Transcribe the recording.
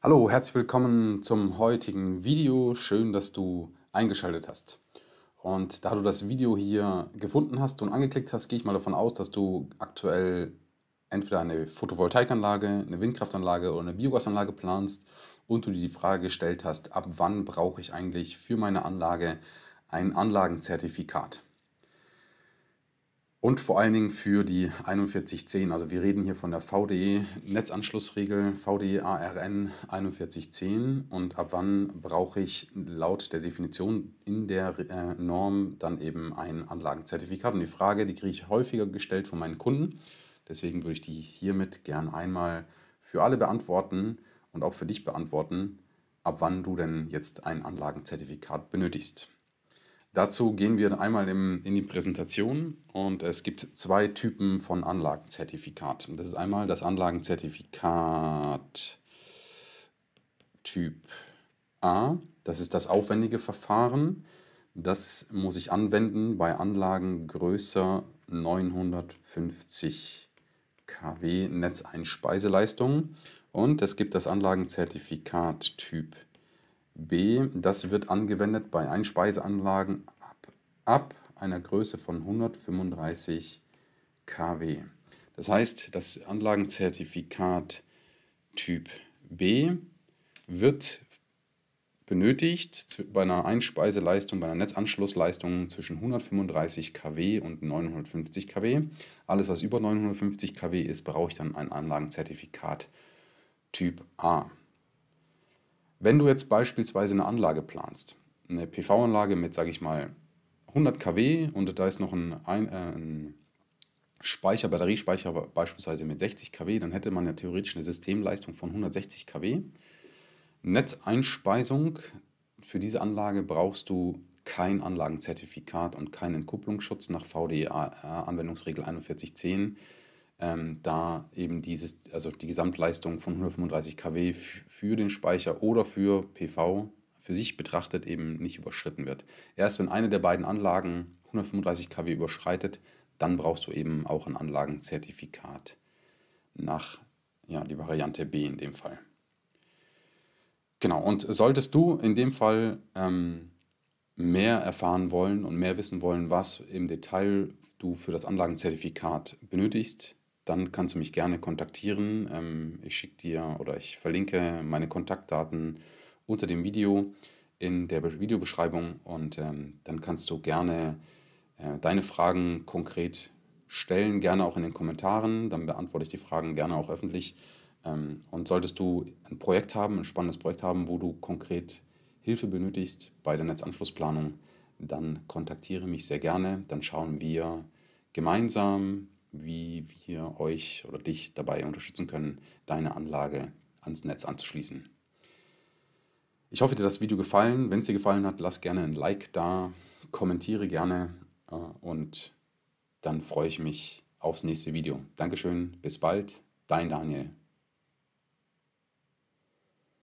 Hallo, herzlich willkommen zum heutigen Video. Schön, dass du eingeschaltet hast. Und da du das Video hier gefunden hast und angeklickt hast, gehe ich mal davon aus, dass du aktuell entweder eine Photovoltaikanlage, eine Windkraftanlage oder eine Biogasanlage planst und du dir die Frage gestellt hast, ab wann brauche ich eigentlich für meine Anlage ein Anlagenzertifikat? und vor allen Dingen für die 4110. Also wir reden hier von der VDE Netzanschlussregel VDE ARN 4110 und ab wann brauche ich laut der Definition in der äh, Norm dann eben ein Anlagenzertifikat. Und die Frage, die kriege ich häufiger gestellt von meinen Kunden. Deswegen würde ich die hiermit gern einmal für alle beantworten und auch für dich beantworten, ab wann du denn jetzt ein Anlagenzertifikat benötigst. Dazu gehen wir einmal in die Präsentation und es gibt zwei Typen von Anlagenzertifikat. Das ist einmal das Anlagenzertifikat Typ A. Das ist das aufwendige Verfahren. Das muss ich anwenden bei Anlagen größer 950 kW Netzeinspeiseleistung. Und es gibt das Anlagenzertifikat Typ B. B. Das wird angewendet bei Einspeiseanlagen ab, ab einer Größe von 135 kW. Das heißt, das Anlagenzertifikat Typ B wird benötigt bei einer Einspeiseleistung, bei einer Netzanschlussleistung zwischen 135 kW und 950 kW. Alles, was über 950 kW ist, brauche ich dann ein Anlagenzertifikat Typ A. Wenn du jetzt beispielsweise eine Anlage planst, eine PV-Anlage mit, sage ich mal, 100 kW und da ist noch ein, ein, äh, ein Speicher, Batteriespeicher beispielsweise mit 60 kW, dann hätte man ja theoretisch eine Systemleistung von 160 kW. Netzeinspeisung, für diese Anlage brauchst du kein Anlagenzertifikat und keinen Entkupplungsschutz nach VDEA Anwendungsregel 4110 ähm, da eben dieses, also die Gesamtleistung von 135 kW für den Speicher oder für PV für sich betrachtet eben nicht überschritten wird. Erst wenn eine der beiden Anlagen 135 kW überschreitet, dann brauchst du eben auch ein Anlagenzertifikat nach ja, die Variante B in dem Fall. Genau, und solltest du in dem Fall ähm, mehr erfahren wollen und mehr wissen wollen, was im Detail du für das Anlagenzertifikat benötigst, dann kannst du mich gerne kontaktieren. Ähm, ich schicke dir oder ich verlinke meine Kontaktdaten unter dem Video in der Videobeschreibung und ähm, dann kannst du gerne äh, deine Fragen konkret stellen, gerne auch in den Kommentaren. Dann beantworte ich die Fragen gerne auch öffentlich. Ähm, und solltest du ein Projekt haben, ein spannendes Projekt haben, wo du konkret Hilfe benötigst bei der Netzanschlussplanung, dann kontaktiere mich sehr gerne. Dann schauen wir gemeinsam wie wir euch oder dich dabei unterstützen können, deine Anlage ans Netz anzuschließen. Ich hoffe, dir hat das Video gefallen. Wenn es dir gefallen hat, lass gerne ein Like da, kommentiere gerne äh, und dann freue ich mich aufs nächste Video. Dankeschön, bis bald, dein Daniel.